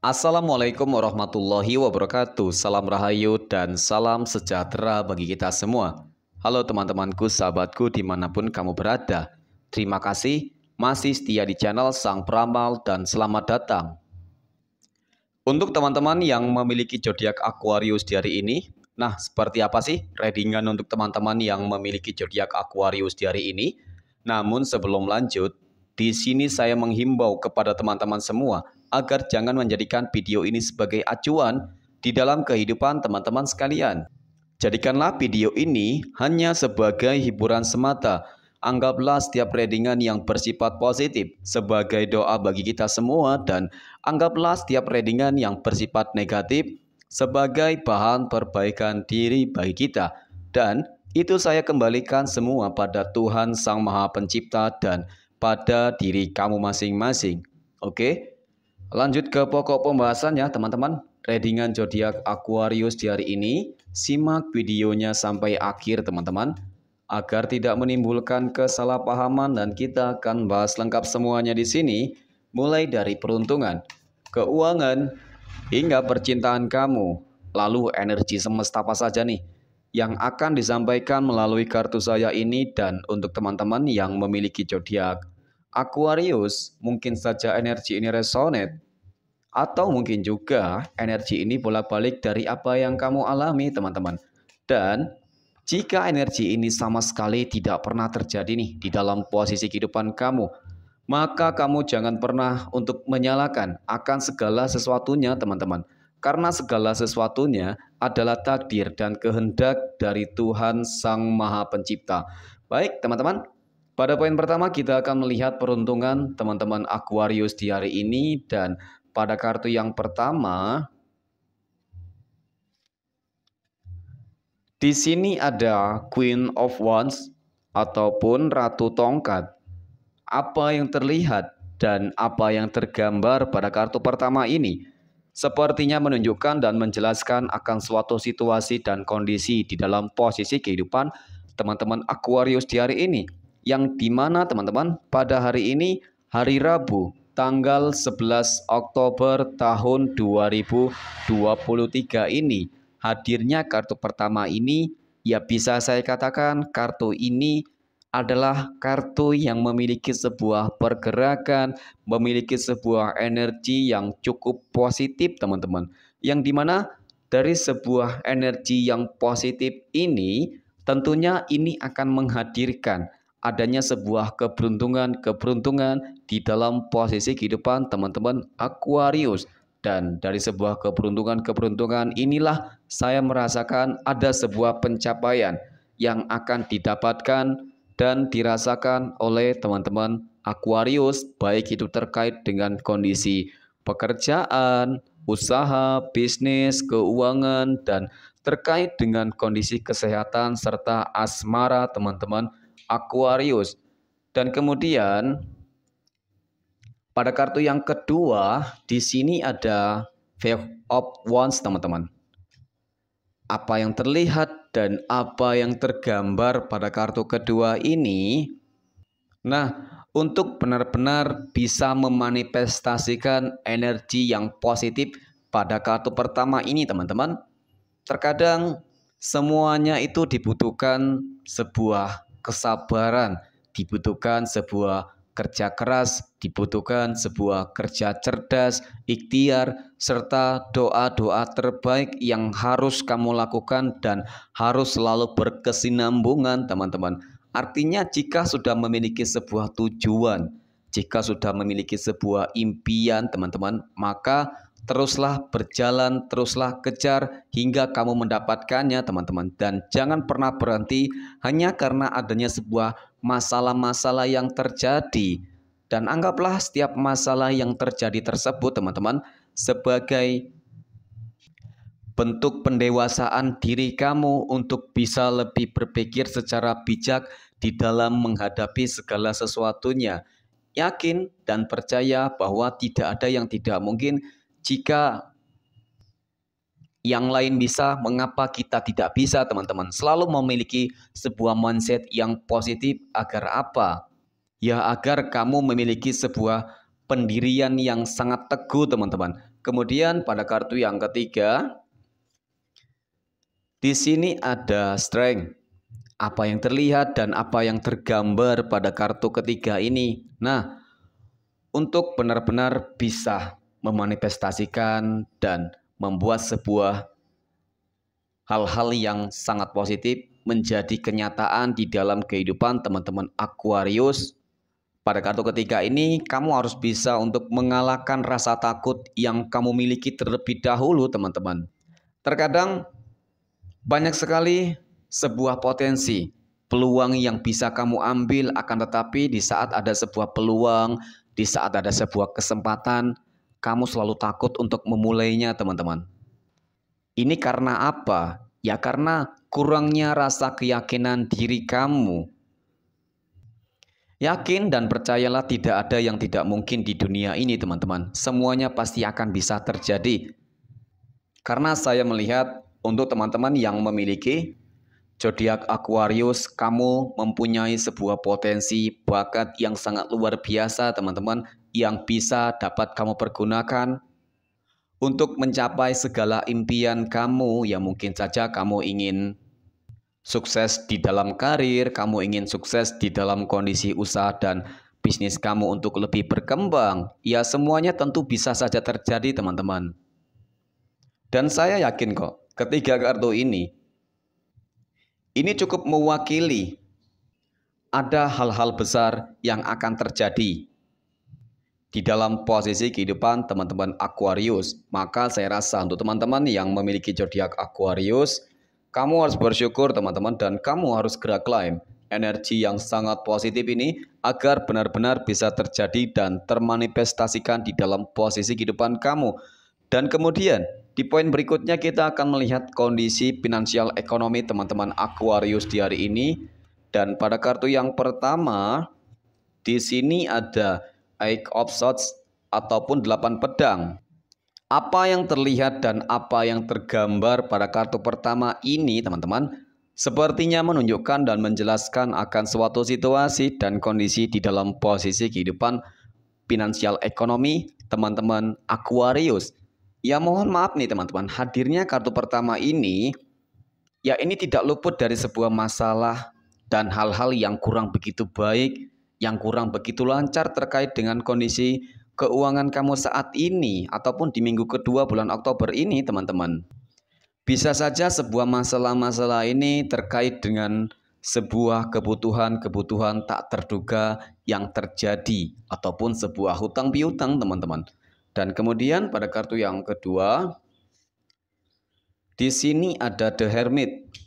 Assalamualaikum warahmatullahi wabarakatuh. Salam rahayu dan salam sejahtera bagi kita semua. Halo teman-temanku, sahabatku dimanapun kamu berada. Terima kasih masih setia di channel Sang Pramal dan selamat datang. Untuk teman-teman yang memiliki zodiak Aquarius di hari ini, nah seperti apa sih readingan untuk teman-teman yang memiliki zodiak Aquarius di hari ini? Namun sebelum lanjut, di sini saya menghimbau kepada teman-teman semua agar jangan menjadikan video ini sebagai acuan di dalam kehidupan teman-teman sekalian. Jadikanlah video ini hanya sebagai hiburan semata. Anggaplah setiap readingan yang bersifat positif sebagai doa bagi kita semua dan anggaplah setiap readingan yang bersifat negatif sebagai bahan perbaikan diri bagi kita. Dan itu saya kembalikan semua pada Tuhan Sang Maha Pencipta dan pada diri kamu masing-masing. Oke? Lanjut ke pokok pembahasannya teman-teman. Readingan zodiak Aquarius di hari ini, simak videonya sampai akhir teman-teman agar tidak menimbulkan kesalahpahaman dan kita akan bahas lengkap semuanya di sini mulai dari peruntungan, keuangan, hingga percintaan kamu. Lalu energi semesta apa saja nih yang akan disampaikan melalui kartu saya ini dan untuk teman-teman yang memiliki zodiak Aquarius, mungkin saja energi ini resonate atau mungkin juga energi ini bolak-balik dari apa yang kamu alami, teman-teman. Dan jika energi ini sama sekali tidak pernah terjadi nih di dalam posisi kehidupan kamu, maka kamu jangan pernah untuk menyalahkan akan segala sesuatunya, teman-teman. Karena segala sesuatunya adalah takdir dan kehendak dari Tuhan Sang Maha Pencipta. Baik, teman-teman, pada poin pertama kita akan melihat peruntungan teman-teman Aquarius di hari ini dan pada kartu yang pertama di sini ada Queen of Wands ataupun Ratu Tongkat. Apa yang terlihat dan apa yang tergambar pada kartu pertama ini sepertinya menunjukkan dan menjelaskan akan suatu situasi dan kondisi di dalam posisi kehidupan teman-teman Aquarius di hari ini yang dimana teman-teman pada hari ini hari Rabu tanggal 11 Oktober tahun 2023 ini hadirnya kartu pertama ini ya bisa saya katakan kartu ini adalah kartu yang memiliki sebuah pergerakan, memiliki sebuah energi yang cukup positif, teman-teman. Yang dimana dari sebuah energi yang positif ini, tentunya ini akan menghadirkan adanya sebuah keberuntungan-keberuntungan di dalam posisi kehidupan teman-teman Aquarius. Dan dari sebuah keberuntungan-keberuntungan inilah saya merasakan ada sebuah pencapaian yang akan didapatkan dan dirasakan oleh teman-teman Aquarius baik itu terkait dengan kondisi pekerjaan, usaha, bisnis, keuangan, dan terkait dengan kondisi kesehatan serta asmara teman-teman Aquarius. Dan kemudian pada kartu yang kedua di sini ada Five of Wands teman-teman. Apa yang terlihat dan apa yang tergambar pada kartu kedua ini nah untuk benar-benar bisa memanifestasikan energi yang positif pada kartu pertama ini teman-teman. Terkadang semuanya itu dibutuhkan sebuah kesabaran, dibutuhkan sebuah kerja keras, dibutuhkan sebuah kerja cerdas, ikhtiar, serta doa-doa terbaik yang harus kamu lakukan dan harus selalu berkesinambungan, teman-teman. Artinya jika sudah memiliki sebuah tujuan, jika sudah memiliki sebuah impian, teman-teman, maka teruslah berjalan, teruslah kejar hingga kamu mendapatkannya teman-teman. Dan jangan pernah berhenti hanya karena adanya sebuah masalah-masalah yang terjadi. Dan anggaplah setiap masalah yang terjadi tersebut teman-teman sebagai bentuk pendewasaan diri kamu untuk bisa lebih berpikir secara bijak di dalam menghadapi segala sesuatunya. Yakin dan percaya bahwa tidak ada yang tidak mungkin jika yang lain bisa, mengapa kita tidak bisa, teman-teman? Selalu memiliki sebuah mindset yang positif agar apa? Ya, agar kamu memiliki sebuah pendirian yang sangat teguh, teman-teman. Kemudian pada kartu yang ketiga, di sini ada strength. Apa yang terlihat dan apa yang tergambar pada kartu ketiga ini. Nah, untuk benar-benar bisa memanifestasikan dan membuat sebuah hal-hal yang sangat positif menjadi kenyataan di dalam kehidupan teman-teman Aquarius. Pada kartu ketiga ini, kamu harus bisa untuk mengalahkan rasa takut yang kamu miliki terlebih dahulu, teman-teman. Terkadang banyak sekali sebuah potensi, peluang yang bisa kamu ambil akan tetapi di saat ada sebuah peluang, di saat ada sebuah kesempatan, kamu selalu takut untuk memulainya, teman-teman. Ini karena apa? Ya karena kurangnya rasa keyakinan diri kamu. Yakin dan percayalah tidak ada yang tidak mungkin di dunia ini, teman-teman. Semuanya pasti akan bisa terjadi. Karena saya melihat untuk teman-teman yang memiliki zodiak Aquarius, kamu mempunyai sebuah potensi bakat yang sangat luar biasa, teman-teman yang bisa dapat kamu pergunakan untuk mencapai segala impian kamu yang mungkin saja kamu ingin sukses di dalam karir, kamu ingin sukses di dalam kondisi usaha dan bisnis kamu untuk lebih berkembang, ya semuanya tentu bisa saja terjadi teman-teman. Dan saya yakin kok, ketiga kartu ini, ini cukup mewakili ada hal-hal besar yang akan terjadi di dalam posisi kehidupan teman-teman Aquarius. Maka saya rasa untuk teman-teman yang memiliki zodiak Aquarius, kamu harus bersyukur teman-teman dan kamu harus gerak lain. energi yang sangat positif ini agar benar-benar bisa terjadi dan termanifestasikan di dalam posisi kehidupan kamu. Dan kemudian di poin berikutnya kita akan melihat kondisi finansial ekonomi teman-teman Aquarius di hari ini. Dan pada kartu yang pertama di sini ada baik opsots ataupun delapan pedang. Apa yang terlihat dan apa yang tergambar pada kartu pertama ini, teman-teman, sepertinya menunjukkan dan menjelaskan akan suatu situasi dan kondisi di dalam posisi kehidupan finansial ekonomi teman-teman Aquarius. Ya mohon maaf nih teman-teman, hadirnya kartu pertama ini, ya ini tidak luput dari sebuah masalah dan hal-hal yang kurang begitu baik yang kurang begitu lancar terkait dengan kondisi keuangan kamu saat ini ataupun di minggu kedua bulan Oktober ini, teman-teman. Bisa saja sebuah masalah-masalah ini terkait dengan sebuah kebutuhan-kebutuhan tak terduga yang terjadi ataupun sebuah hutang piutang teman-teman. Dan kemudian pada kartu yang kedua di sini ada The Hermit.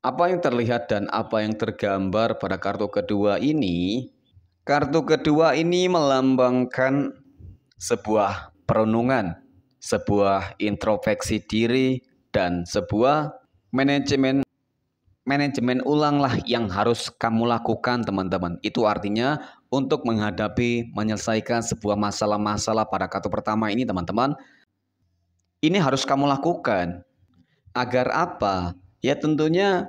Apa yang terlihat dan apa yang tergambar pada kartu kedua ini? Kartu kedua ini melambangkan sebuah perenungan, sebuah introspeksi diri dan sebuah manajemen manajemen ulanglah yang harus kamu lakukan teman-teman. Itu artinya untuk menghadapi menyelesaikan sebuah masalah-masalah pada kartu pertama ini teman-teman. Ini harus kamu lakukan agar apa? Ya tentunya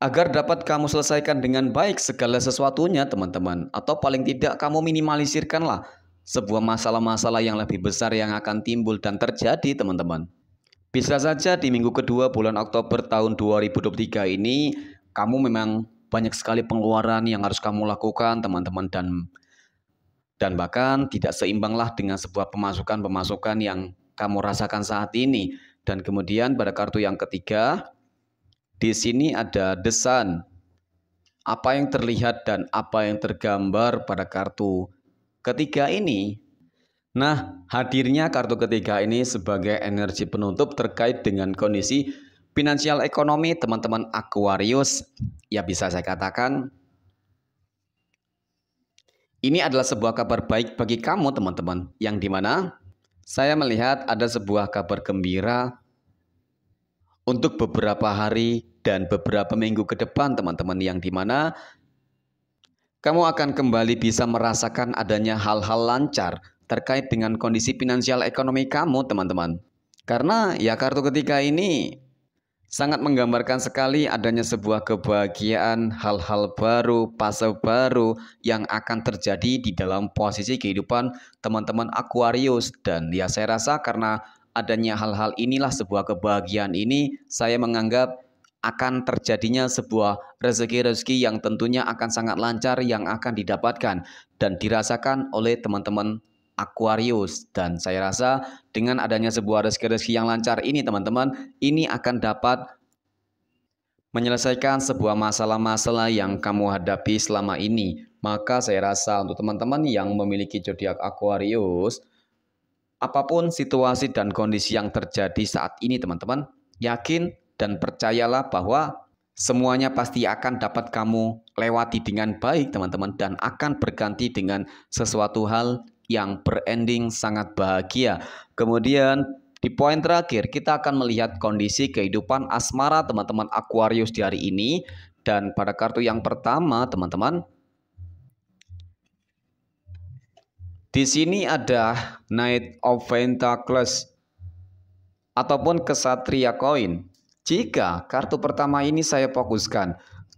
agar dapat kamu selesaikan dengan baik segala sesuatunya teman-teman atau paling tidak kamu minimalisirkanlah sebuah masalah-masalah yang lebih besar yang akan timbul dan terjadi teman-teman. Bisa saja di minggu kedua bulan Oktober tahun 2023 ini kamu memang banyak sekali pengeluaran yang harus kamu lakukan teman-teman dan dan bahkan tidak seimbanglah dengan sebuah pemasukan-pemasukan yang kamu rasakan saat ini. Dan kemudian pada kartu yang ketiga, di sini ada desain. Apa yang terlihat dan apa yang tergambar pada kartu ketiga ini. Nah, hadirnya kartu ketiga ini sebagai energi penutup terkait dengan kondisi finansial ekonomi teman-teman Aquarius. Ya bisa saya katakan ini adalah sebuah kabar baik bagi kamu teman-teman yang dimana saya melihat ada sebuah kabar gembira untuk beberapa hari dan beberapa minggu ke depan teman-teman yang mana kamu akan kembali bisa merasakan adanya hal-hal lancar terkait dengan kondisi finansial ekonomi kamu teman-teman. Karena ya kartu ketiga ini sangat menggambarkan sekali adanya sebuah kebahagiaan, hal-hal baru, fase baru yang akan terjadi di dalam posisi kehidupan teman-teman Aquarius dan ya saya rasa karena adanya hal-hal inilah sebuah kebahagiaan ini saya menganggap akan terjadinya sebuah rezeki-rezeki yang tentunya akan sangat lancar yang akan didapatkan dan dirasakan oleh teman-teman Aquarius dan saya rasa dengan adanya sebuah rezeki-rezeki yang lancar ini teman-teman ini akan dapat menyelesaikan sebuah masalah-masalah yang kamu hadapi selama ini maka saya rasa untuk teman-teman yang memiliki zodiak Aquarius apapun situasi dan kondisi yang terjadi saat ini teman-teman yakin dan percayalah bahwa semuanya pasti akan dapat kamu lewati dengan baik teman-teman dan akan berganti dengan sesuatu hal yang berending sangat bahagia. Kemudian di poin terakhir kita akan melihat kondisi kehidupan asmara teman-teman Aquarius di hari ini dan pada kartu yang pertama teman-teman di sini ada Knight of Pentacles ataupun Kesatria Koin. Jika kartu pertama ini saya fokuskan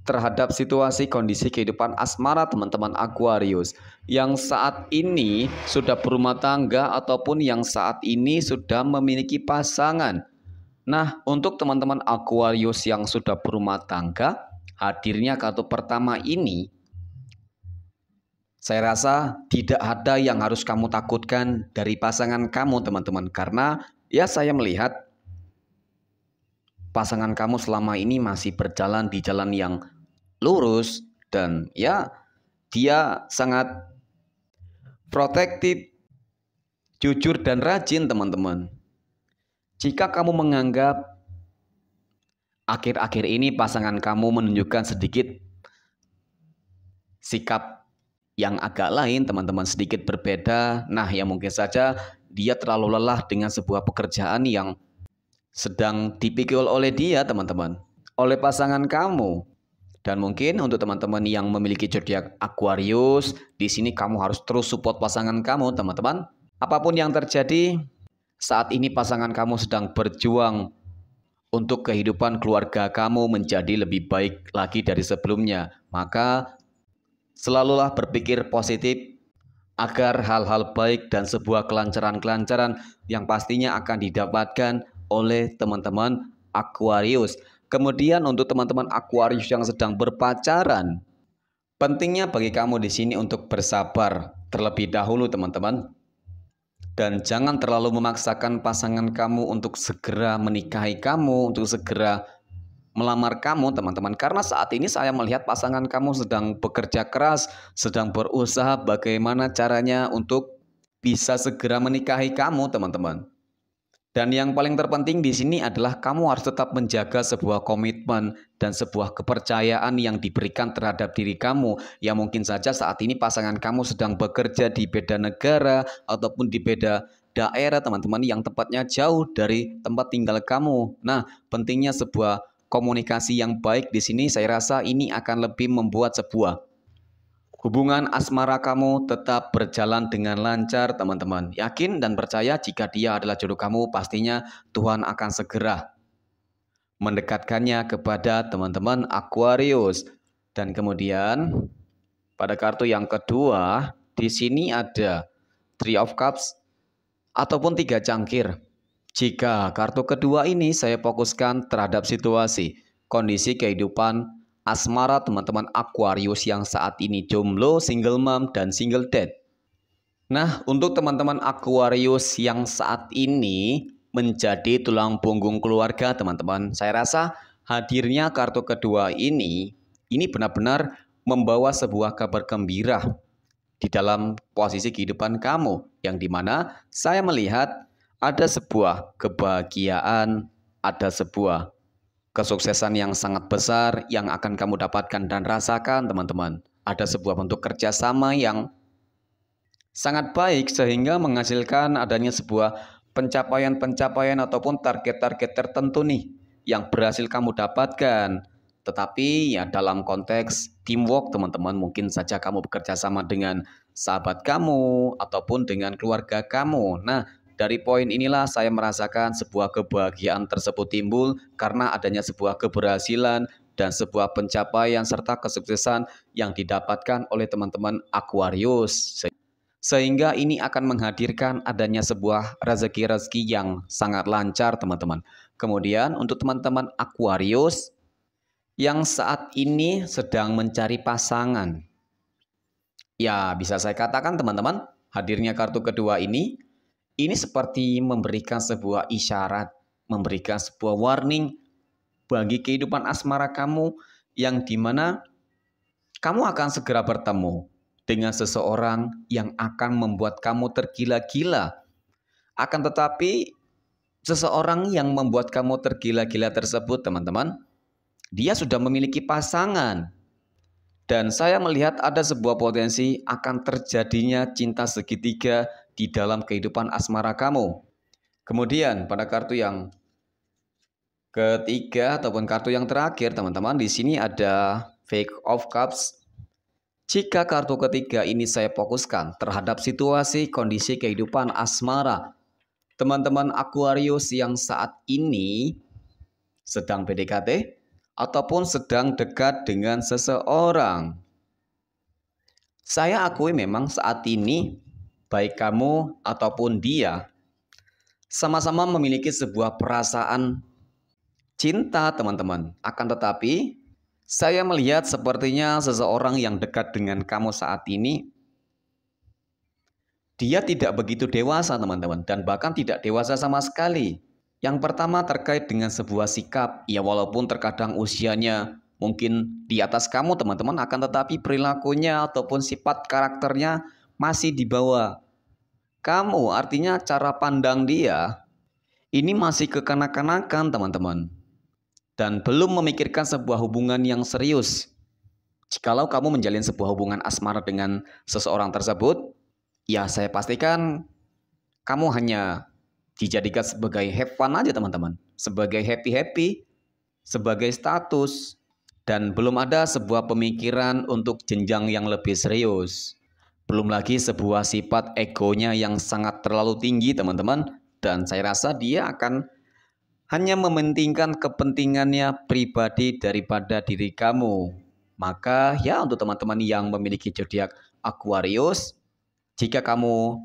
terhadap situasi kondisi kehidupan asmara teman-teman Aquarius yang saat ini sudah berumah tangga ataupun yang saat ini sudah memiliki pasangan. Nah, untuk teman-teman Aquarius yang sudah berumah tangga, hadirnya kartu pertama ini saya rasa tidak ada yang harus kamu takutkan dari pasangan kamu, teman-teman, karena ya saya melihat pasangan kamu selama ini masih berjalan di jalan yang lurus dan ya dia sangat protektif, jujur dan rajin teman-teman. Jika kamu menganggap akhir-akhir ini pasangan kamu menunjukkan sedikit sikap yang agak lain, teman-teman sedikit berbeda. Nah, ya mungkin saja dia terlalu lelah dengan sebuah pekerjaan yang sedang dipikul oleh dia, teman-teman, oleh pasangan kamu. Dan mungkin untuk teman-teman yang memiliki zodiak Aquarius, di sini kamu harus terus support pasangan kamu, teman-teman. Apapun yang terjadi, saat ini pasangan kamu sedang berjuang untuk kehidupan keluarga kamu menjadi lebih baik lagi dari sebelumnya. Maka selalulah berpikir positif agar hal-hal baik dan sebuah kelancaran-kelancaran yang pastinya akan didapatkan oleh teman-teman Aquarius. Kemudian untuk teman-teman Aquarius yang sedang berpacaran, pentingnya bagi kamu di sini untuk bersabar terlebih dahulu teman-teman. Dan jangan terlalu memaksakan pasangan kamu untuk segera menikahi kamu, untuk segera melamar kamu teman-teman. Karena saat ini saya melihat pasangan kamu sedang bekerja keras, sedang berusaha bagaimana caranya untuk bisa segera menikahi kamu teman-teman. Dan yang paling terpenting di sini adalah kamu harus tetap menjaga sebuah komitmen dan sebuah kepercayaan yang diberikan terhadap diri kamu. Ya mungkin saja saat ini pasangan kamu sedang bekerja di beda negara ataupun di beda daerah teman-teman yang tempatnya jauh dari tempat tinggal kamu. Nah, pentingnya sebuah komunikasi yang baik di sini saya rasa ini akan lebih membuat sebuah Hubungan asmara kamu tetap berjalan dengan lancar, teman-teman. Yakin dan percaya jika dia adalah jodoh kamu, pastinya Tuhan akan segera mendekatkannya kepada teman-teman Aquarius. Dan kemudian pada kartu yang kedua, di sini ada Three of Cups ataupun tiga cangkir. Jika kartu kedua ini saya fokuskan terhadap situasi, kondisi kehidupan asmara teman-teman Aquarius yang saat ini jomblo, single mom, dan single dad. Nah, untuk teman-teman Aquarius yang saat ini menjadi tulang punggung keluarga, teman-teman, saya rasa hadirnya kartu kedua ini, ini benar-benar membawa sebuah kabar gembira di dalam posisi kehidupan kamu, yang dimana saya melihat ada sebuah kebahagiaan, ada sebuah Kesuksesan yang sangat besar yang akan kamu dapatkan dan rasakan teman-teman. Ada sebuah bentuk kerjasama yang sangat baik sehingga menghasilkan adanya sebuah pencapaian-pencapaian ataupun target-target tertentu nih yang berhasil kamu dapatkan. Tetapi ya dalam konteks teamwork teman-teman mungkin saja kamu bekerja sama dengan sahabat kamu ataupun dengan keluarga kamu. Nah, dari poin inilah saya merasakan sebuah kebahagiaan tersebut timbul karena adanya sebuah keberhasilan dan sebuah pencapaian serta kesuksesan yang didapatkan oleh teman-teman Aquarius. Sehingga ini akan menghadirkan adanya sebuah rezeki-rezeki yang sangat lancar teman-teman. Kemudian untuk teman-teman Aquarius yang saat ini sedang mencari pasangan. Ya bisa saya katakan teman-teman hadirnya kartu kedua ini ini seperti memberikan sebuah isyarat, memberikan sebuah warning bagi kehidupan asmara kamu yang dimana kamu akan segera bertemu dengan seseorang yang akan membuat kamu tergila-gila. Akan tetapi seseorang yang membuat kamu tergila-gila tersebut, teman-teman, dia sudah memiliki pasangan. Dan saya melihat ada sebuah potensi akan terjadinya cinta segitiga di dalam kehidupan asmara kamu. Kemudian pada kartu yang ketiga ataupun kartu yang terakhir teman-teman di sini ada fake of cups. Jika kartu ketiga ini saya fokuskan terhadap situasi kondisi kehidupan asmara teman-teman Aquarius yang saat ini sedang PDKT ataupun sedang dekat dengan seseorang. Saya akui memang saat ini baik kamu ataupun dia, sama-sama memiliki sebuah perasaan cinta, teman-teman. Akan tetapi, saya melihat sepertinya seseorang yang dekat dengan kamu saat ini, dia tidak begitu dewasa, teman-teman, dan bahkan tidak dewasa sama sekali. Yang pertama terkait dengan sebuah sikap, ya walaupun terkadang usianya mungkin di atas kamu teman-teman akan tetapi perilakunya ataupun sifat karakternya masih di bawah. Kamu artinya cara pandang dia ini masih kekanak-kanakan teman-teman. Dan belum memikirkan sebuah hubungan yang serius. Jikalau kamu menjalin sebuah hubungan asmara dengan seseorang tersebut, ya saya pastikan kamu hanya dijadikan sebagai have fun aja teman-teman. Sebagai happy-happy, sebagai status, dan belum ada sebuah pemikiran untuk jenjang yang lebih serius. Belum lagi sebuah sifat egonya yang sangat terlalu tinggi teman-teman dan saya rasa dia akan hanya mementingkan kepentingannya pribadi daripada diri kamu. Maka ya untuk teman-teman yang memiliki zodiak Aquarius, jika kamu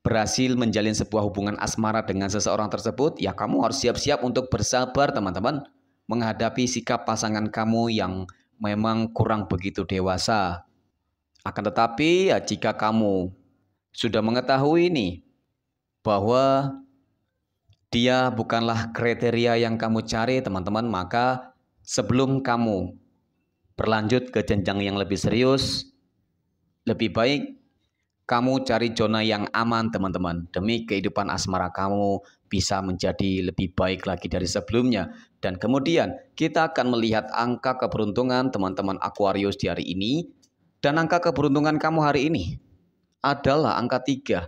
berhasil menjalin sebuah hubungan asmara dengan seseorang tersebut, ya kamu harus siap-siap untuk bersabar teman-teman menghadapi sikap pasangan kamu yang memang kurang begitu dewasa. Akan tetapi, ya, jika kamu sudah mengetahui ini, bahwa dia bukanlah kriteria yang kamu cari, teman-teman, maka sebelum kamu berlanjut ke jenjang yang lebih serius, lebih baik kamu cari zona yang aman, teman-teman, demi kehidupan asmara kamu bisa menjadi lebih baik lagi dari sebelumnya. Dan kemudian kita akan melihat angka keberuntungan teman-teman Aquarius di hari ini dan angka keberuntungan kamu hari ini adalah angka 3.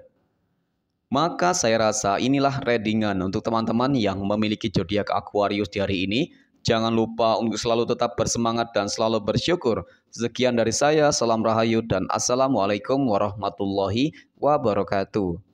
Maka saya rasa inilah readingan untuk teman-teman yang memiliki zodiak Aquarius di hari ini. Jangan lupa untuk selalu tetap bersemangat dan selalu bersyukur. Sekian dari saya, salam rahayu dan assalamualaikum warahmatullahi wabarakatuh.